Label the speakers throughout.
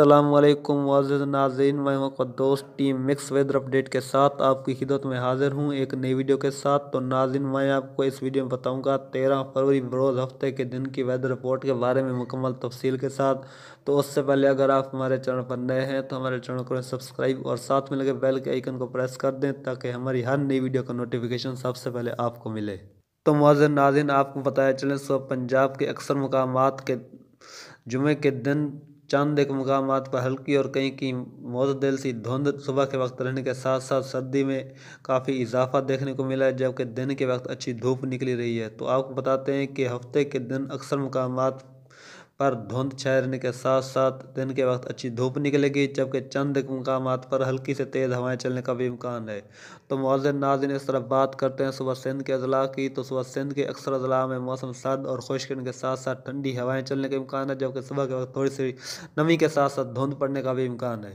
Speaker 1: असलम वाजिद नाजन मैं दोस्त team mix weather update के साथ आपकी खिदत में हाजिर हूँ एक नई वीडियो के साथ तो नाजिन मैं आपको इस वीडियो में बताऊँगा तेरह फरवरी बरोज़ हफ्ते के दिन की वेदर रिपोर्ट के बारे में मुकम्मल तफसील के साथ तो उससे पहले अगर आप हमारे चैनल पर नए हैं तो हमारे चैनल को सब्सक्राइब और साथ में लगे बेल के आइकन को प्रेस कर दें ताकि हमारी हर नई वीडियो का नोटिफिकेशन सबसे पहले आपको मिले तो मौजर नाजिन आपको बताया चलें सुबह पंजाब के अक्सर मकाम के जुमे के दिन चांद एक मुकाम पर हल्की और कहीं की दिल सी धुंध सुबह के वक्त रहने के साथ साथ सर्दी में काफ़ी इजाफा देखने को मिला है जबकि दिन के वक्त अच्छी धूप निकली रही है तो आपको बताते हैं कि हफ्ते के दिन अक्सर मुकाम पर धुंध छहरने के साथ साथ दिन के वक्त अच्छी धूप निकलेगी जबकि चंद मकाम पर हल्की से तेज़ हवाएं चलने का भी इम्कान है तो मौजन नाजिन इस तरफ बात करते हैं सुबह सिंध के अजला की तो सुबह सिंध के अक्सर अजला में मौसम सर्द और खुश्किन के साथ साथ ठंडी हवाएं चलने का इम्कान है जबकि सुबह के वक्त थोड़ी सी नमी के साथ साथ धुंध पड़ने का भी इम्कान है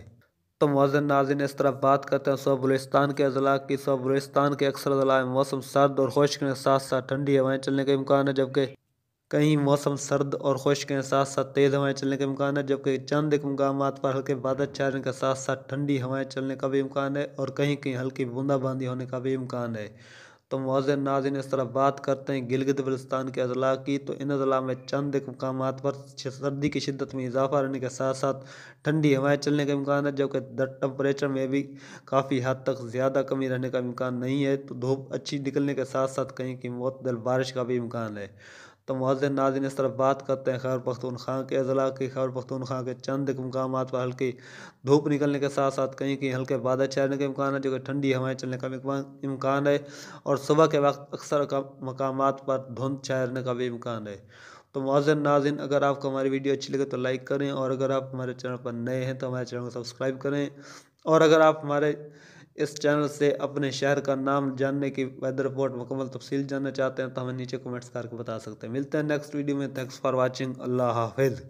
Speaker 1: तो मौजन नाजिन इस तरफ बात करते हैं सुबह बलुस्तान के अजला की सुबह बलुस्तान के अक्सर अजला में मौसम सर्द और खुश्क के साथ साथ ठंडी हवाएँ चलने का इम्कान है जबकि कहीं मौसम सर्द और खुश्क के साथ साथ तेज़ हवाएं चलने का इम्कान है जबकि चंद एक मकाम पर हल्के बादल छाने के साथ साथ ठंडी हवाएं चलने का भी इम्कान है और कहीं कहीं हल्की बूंदाबांदी होने का भी इम्कान है तो मौज़ नाजिन इस तरह बात करते हैं गिलगित बलिस्तान के अजला की तो इन अजला में चंद एक मकाम पर सर्दी की शिदत में इजाफा रहने के साथ साथ ठंडी हवाएं चलने का इम्कान है जबकि टम्परेचर में भी काफ़ी हद तक ज़्यादा कमी रहने का इम्कान नहीं है तो धूप अच्छी निकलने के साथ साथ कहीं की मतदल बारिश का भी इम्कान है तो मुआजन नाजिन इस तरफ बात करते हैं खैबर पख्तूनख्वा के अजला की खैबर पख्तूनख्वा के चंद मकाम पर हल्की धूप निकलने के साथ साथ कहीं कहीं हल्के बादल छाने के इम्कान है जो कि ठंडी हवाएं चलने का इम्कान है और सुबह के वक्त अक्सर मकाम पर धुंध छाने का भी इम्कान है तो मुआजन नाजिन अगर आपको हमारी वीडियो अच्छी लगे तो लाइक करें और अगर आप हमारे चैनल पर नए हैं तो हमारे चैनल को सब्सक्राइब करें और अगर आप हमारे इस चैनल से अपने शहर का नाम जानने की वेदर रिपोर्ट मुकम्मल तफसील जानना चाहते हैं तो हमें नीचे कमेंट्स करके बता सकते हैं मिलते हैं नेक्स्ट वीडियो में थैंक्स फॉर वॉचिंग अल्लाह हाफिज़